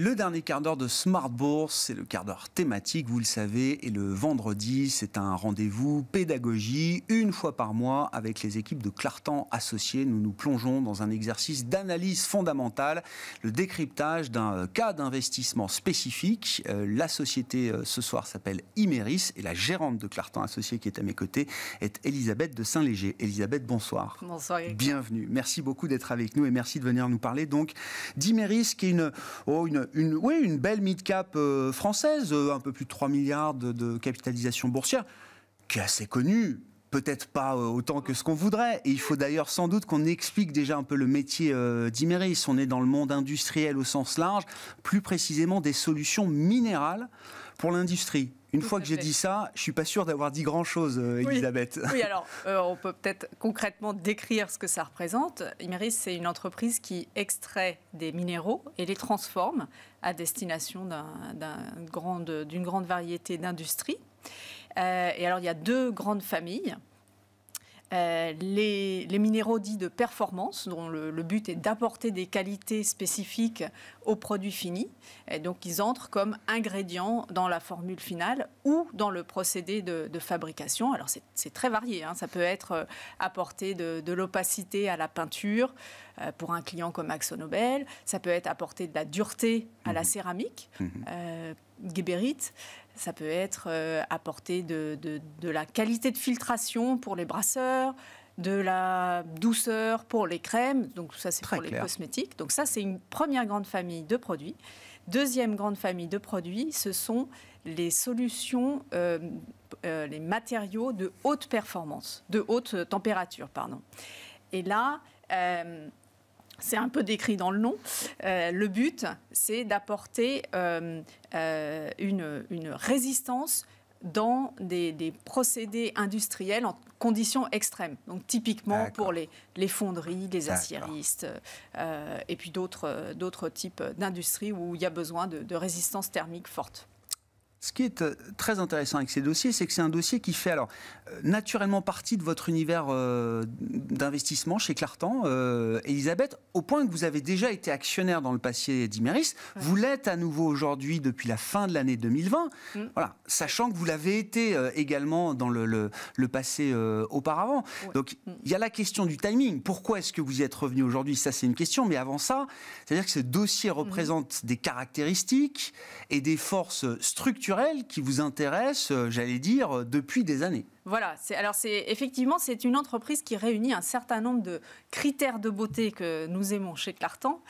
Le dernier quart d'heure de Smart Bourse, c'est le quart d'heure thématique, vous le savez, et le vendredi, c'est un rendez-vous pédagogie, une fois par mois, avec les équipes de Clartan Associés. Nous nous plongeons dans un exercice d'analyse fondamentale, le décryptage d'un euh, cas d'investissement spécifique. Euh, la société euh, ce soir s'appelle Imeris, et la gérante de Clartan Associés qui est à mes côtés est Elisabeth de Saint-Léger. Elisabeth, bonsoir. Bonsoir. Bienvenue. Merci beaucoup d'être avec nous et merci de venir nous parler donc d'Imeris, qui est une oh, euh, oui, une belle mid-cap euh, française, euh, un peu plus de 3 milliards de, capitalisation boursière, qui est assez connue, peut-être pas autant que ce qu'on voudrait. Et il faut d'ailleurs sans doute qu'on explique déjà un peu le métier d'Imeris. On est dans le monde industriel au sens large, plus précisément des solutions minérales pour l'industrie. Une fois que j'ai dit ça, je suis pas sûr d'avoir dit grand-chose, euh, Elisabeth. Oui, alors euh, on peut peut-être concrètement décrire ce que ça représente. Imeris, c'est une entreprise qui extrait des minéraux et les transforme à destination d'une grande, variété d'industries. Euh, et alors il y a deux grandes familles. Euh, les, minéraux dits de performance, dont le, but est d'apporter des qualités spécifiques au produit fini. Et donc, ils entrent comme ingrédients dans la formule finale ou dans le procédé de, fabrication. Alors, c'est très varié. Hein. Ça peut être euh, apporter de, l'opacité à la peinture euh, pour un client comme Axo Nobel. Ça peut être apporter de la dureté à la mhm. céramique. Mhm. Euh, ça peut être euh, apporter de, de, la qualité de filtration pour les brasseurs, de la douceur pour les crèmes, donc ça c'est pour les cosmétiques. Donc ça c'est une première grande famille de produits. Deuxième grande famille de produits, ce sont les solutions, euh, euh, les matériaux de haute performance, de haute température, pardon. Et là, c'est un peu décrit dans le nom. Euh, le but, c'est d'apporter euh, euh, une, résistance dans des, procédés industriels en conditions extrêmes. Donc typiquement pour les, fonderies, les aciéristes et puis d'autres types d'industries où il y a besoin de résistance thermique forte. Ce qui est euh, très intéressant avec ces dossiers, c'est que c'est un dossier qui fait alors euh, naturellement partie de votre univers euh, d'investissement chez Clartan, Elisabeth, au point que vous avez déjà été actionnaire dans le passé d'Imeris. Vous l'êtes à nouveau aujourd'hui depuis la fin de l'année 2020. Mm. Voilà, sachant que vous l'avez été également dans le, passé auparavant. Donc il mm. y a la question du timing. Pourquoi est-ce que vous y êtes revenu aujourd'hui Ça, c'est une question. Mais avant ça, c'est-à-dire que ce dossier mm. représente des caractéristiques et des forces structurelles qui vous intéresse, euh, j'allais dire, euh, depuis des années. Voilà, alors c'est effectivement c'est une entreprise qui réunit un certain nombre de critères de beauté que nous aimons chez Clartan.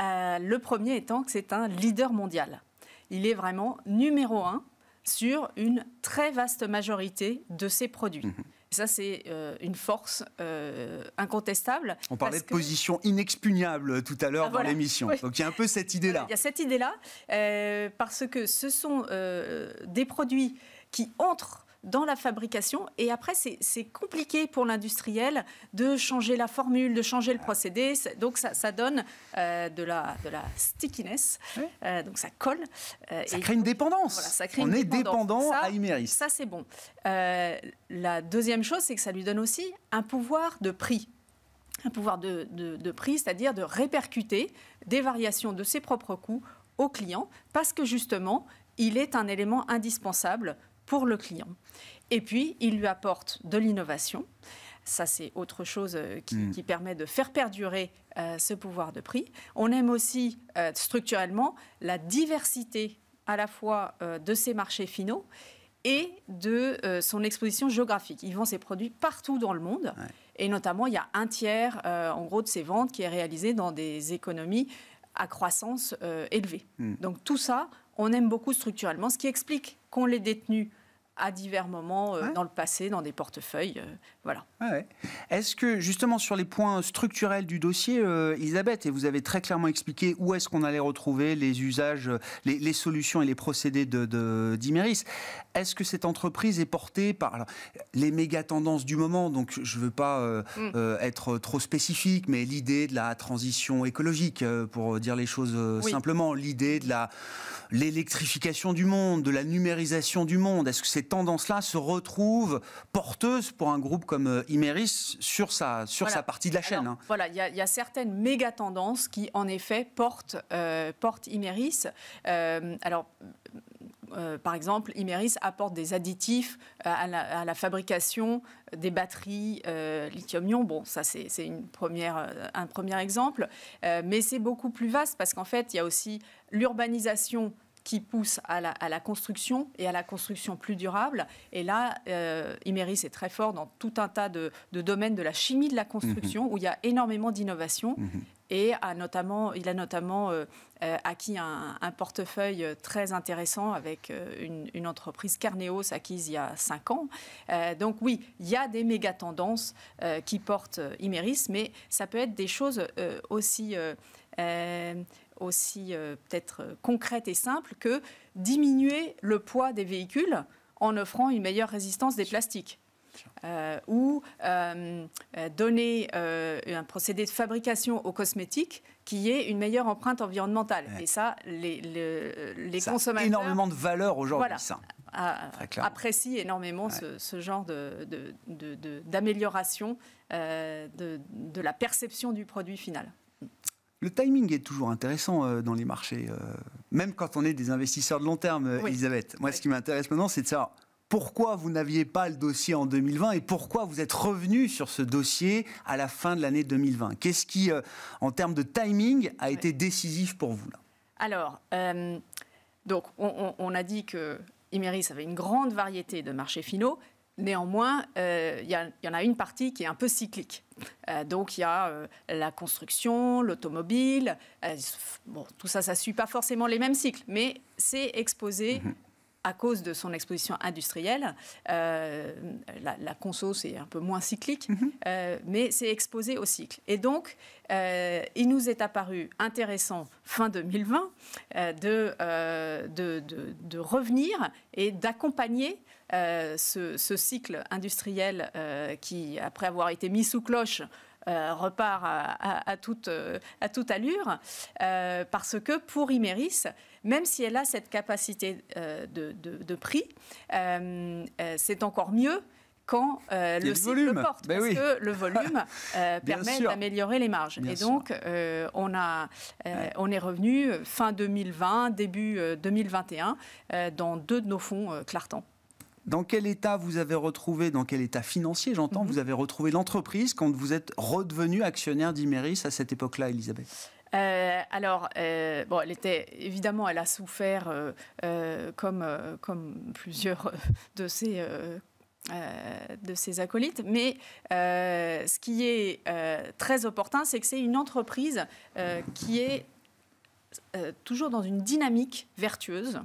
Euh, le premier étant que c'est un leader mondial. Il est vraiment numéro un sur une très vaste majorité de ses produits. Mmh ça, c'est euh, une force euh, incontestable. On parlait de position inexpugnable euh, tout à l'heure ah, dans l'émission. Donc il y a un peu cette idée-là. Il y a cette idée-là, parce que ce sont des produits qui entrent dans la fabrication. Et après, c'est compliqué pour l'industriel de changer la formule, de changer le procédé. Donc, ça, ça donne euh, de, la, de la stickiness. Euh, donc, ça colle. Euh, ça crée une dépendance. On est dépendant à Imeris. Ça, c'est bon. la deuxième chose, c'est que ça lui donne aussi un pouvoir de prix un pouvoir de, de, de prix, c'est-à-dire de répercuter des variations de ses propres coûts au client, parce que justement, il est un élément indispensable pour le client. Et puis, il lui apporte de l'innovation. Ça, c'est autre chose euh, mm. qui, permet de faire perdurer euh, ce pouvoir de prix. On aime aussi euh, structurellement la diversité à la fois de ses marchés finaux et de son exposition géographique. Il vend ses produits partout dans le monde. Et notamment, il y a un tiers, en gros, de ses ventes qui est réalisé dans des économies à croissance élevée. Mm. Donc tout ça, on aime beaucoup structurellement, ce qui explique qu'on les détenus à divers moments euh, dans le passé, dans des portefeuilles. Euh, voilà. Est-ce que justement sur les points structurels du dossier, euh, Elisabeth, et vous avez très clairement expliqué où est-ce qu'on allait retrouver les usages, les, solutions et les procédés d'Imeris, de, de est-ce que cette entreprise est portée par les méga tendances du moment Donc je ne veux pas mm. être trop spécifique, mais l'idée de la transition écologique, pour dire les choses simplement, l'idée de la l'électrification du monde, de la numérisation du monde, est-ce que c'est tendances-là se retrouvent porteuses pour un groupe comme euh, Imeris sur sa, sur sa partie de la chaîne. Hein. voilà, il y, a certaines méga tendances qui, en effet, portent, euh, euh alors. Euh, par exemple, Imeris apporte des additifs à la, fabrication des batteries lithium-ion. Bon, ça, c'est une première, un premier exemple. mais c'est beaucoup plus vaste parce qu'en fait, il y a aussi l'urbanisation qui pousse à la, construction et à la construction plus durable. Et là, euh, Imeris est très fort dans tout un tas de, domaines de la chimie de la construction mhm. où il y a énormément d'innovations. Mhm. Et a notamment, il a notamment euh, euh, acquis un, portefeuille très intéressant avec euh, une, entreprise Carneos acquise il y a cinq ans. donc oui, il y a des méga tendances qui portent Imeris, mais ça peut être des choses aussi aussi euh, peut-être euh, concrète et simple que diminuer le poids des véhicules en offrant une meilleure résistance des plastiques. Euh, ou donner un procédé de fabrication aux cosmétiques qui ait une meilleure empreinte environnementale. Et ça, les, les, les ça consommateurs... A énormément de valeur aujourd'hui, voilà, ça. Ah, énormément ce, genre d'amélioration de, de, de, de la perception du produit final. Le timing est toujours intéressant euh, dans les marchés, euh, même quand on est des investisseurs de long terme, euh, Elisabeth. Moi, ce qui m'intéresse maintenant, c'est de savoir pourquoi vous n'aviez pas le dossier en 2020 et pourquoi vous êtes revenu sur ce dossier à la fin de l'année 2020. Qu'est-ce qui, en termes de timing, a été décisif pour vous là Alors, donc, on, on, a dit que Imeris avait une grande variété de marchés finaux. Néanmoins, euh, il y, en a une partie qui est un peu cyclique. Euh, donc il y a euh, la construction, l'automobile. bon, tout ça, ça ne suit pas forcément les mêmes cycles, mais c'est exposé mhm à cause de son exposition industrielle, euh, la, conso c'est un peu moins cyclique, mhm. euh, mais c'est exposé au cycle. Et donc, euh, il nous est apparu intéressant fin 2020 de, de, revenir et d'accompagner ce, cycle industriel qui, après avoir été mis sous cloche, euh, repart à, toute, euh, à toute allure, euh, parce que pour Imeris, même si elle a cette capacité de, prix, c'est encore mieux quand le porte, ben parce que le volume permet d'améliorer les marges. et donc, on, a, on est revenu fin 2020, début 2021, dans deux de nos fonds Clartan. Dans quel état vous avez retrouvé, dans quel état financier, j'entends, mhm. vous avez retrouvé l'entreprise quand vous êtes redevenu actionnaire d'Imeris à cette époque-là, Elisabeth euh, alors, euh, bon, elle était évidemment, elle a souffert euh, comme, comme plusieurs de ses de ses acolytes. Mais ce qui est très opportun, c'est que c'est une entreprise qui est toujours dans une dynamique vertueuse.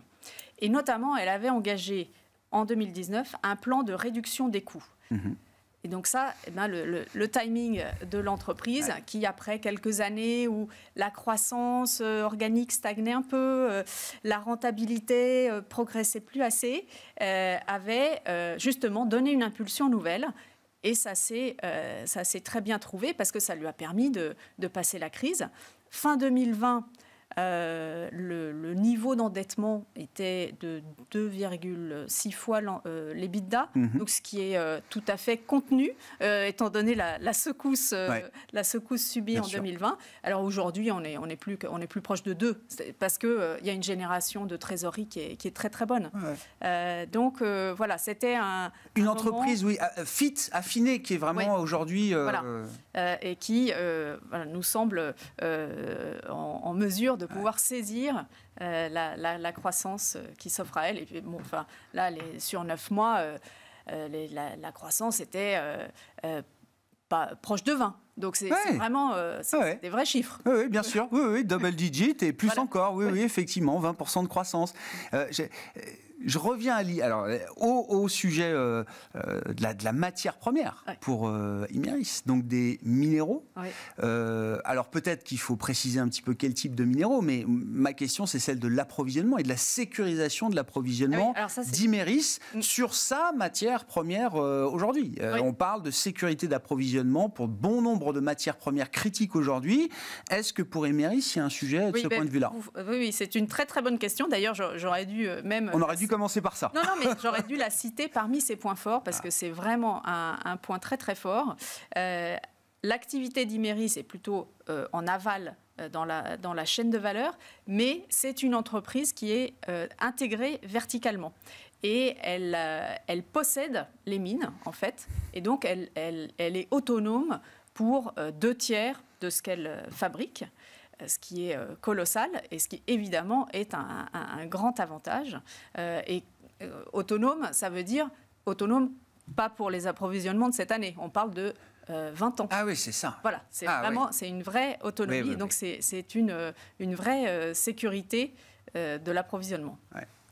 Et notamment, elle avait engagé en 2019 un plan de réduction des coûts. Mhm. Et donc ça, eh ben, le, timing de l'entreprise qui, après quelques années où la croissance euh, organique stagnait un peu, euh, la rentabilité euh, progressait plus assez, avait justement donné une impulsion nouvelle. Et ça s'est très bien trouvé parce que ça lui a permis de passer la crise. Fin 2020, euh, le, niveau d'endettement était de 2,6 fois euh, l'EBITDA, mhm. donc ce qui est euh, tout à fait contenu, étant donné la, secousse, la secousse subie en 2020. Alors aujourd'hui, on est, on, est plus, on est plus proche de 2, parce qu'il il y a une génération de trésorerie qui est, qui est très très bonne. donc voilà, c'était un. Une entreprise, oui, fit, affinée, qui est vraiment aujourd'hui. Voilà. et qui nous semble en, en mesure de de pouvoir saisir euh, la, la, croissance euh, qui s'offre à elle. Et puis, bon, enfin, là, les, sur neuf mois, euh, la, croissance était pas, proche de 20. Donc c'est vraiment des vrais chiffres. Oui, bien sûr. Oui, double digit et plus encore. Oui, oui, effectivement, 20% de croissance je reviens à alors, au, sujet euh, euh, de, la, matière première pour euh, Imeris, donc des minéraux. Euh, alors peut-être qu'il faut préciser un petit peu quel type de minéraux, mais ma question c'est celle de l'approvisionnement et de la sécurisation de l'approvisionnement ah d'Imeris mm. sur sa matière première aujourd'hui. On parle de sécurité d'approvisionnement pour bon nombre de matières premières critiques aujourd'hui. Est-ce que pour Imeris, il y a un sujet de ce ben, point de vue-là Oui, oui c'est une très très bonne question. D'ailleurs, j'aurais dû même... On aurait dû commencer par ça. Non, non, mais j'aurais dû la citer parmi ses points forts parce que c'est vraiment un, point très très fort. Euh, l'activité d'Imeris est plutôt euh, en aval euh, dans la, dans la, chaîne de valeur, mais c'est une entreprise qui est intégrée verticalement. Et elle, elle, possède les mines, en fait, et donc elle, elle, elle est autonome pour deux tiers de ce qu'elle fabrique. Euh, ce qui est euh, colossal et ce qui évidemment est un, grand avantage. Euh, et autonome, ça veut dire autonome pas pour les approvisionnements de cette année. On parle de 20 ans. Ah oui, c'est ça. Voilà, c'est ah vraiment, c'est une vraie autonomie. donc c'est une, une vraie sécurité de l'approvisionnement.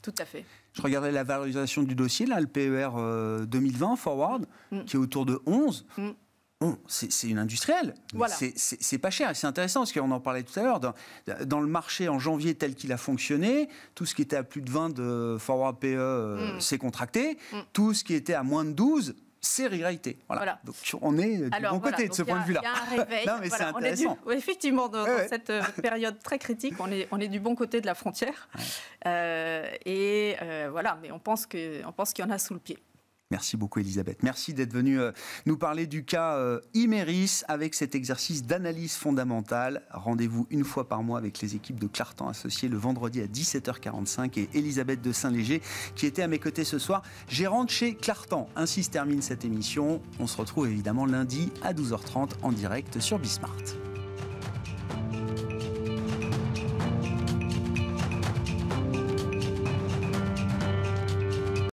Tout à fait. Je regardais la valorisation du dossier, là, le PER 2020 Forward, mm. qui est autour de 11 c'est une industrielle. C'est pas cher. c'est intéressant parce qu'on en parlait tout à l'heure. Dans, le marché en janvier tel qu'il a fonctionné, tout ce qui était à plus de 20 de forward PE s'est euh, mm. contracté. Mm. Tout ce qui était à moins de 12 c'est réalité. Voilà. Donc on est du bon côté de ce point de vue-là. Il y a un réveil. intéressant. effectivement, dans, cette euh, période très critique, on est, on est du bon côté de la frontière. Euh, et voilà, mais on pense qu'il y en a sous le pied. Merci beaucoup, Elisabeth. Merci d'être venue euh, nous parler du cas euh, Imeris avec cet exercice d'analyse fondamentale. Rendez-vous une fois par mois avec les équipes de Clartan Associés le vendredi à 17h45 et Elisabeth de Saint-Léger qui était à mes côtés ce soir, gérante chez Clartan. Ainsi se termine cette émission. On se retrouve évidemment lundi à 12h30 en direct sur Bismart.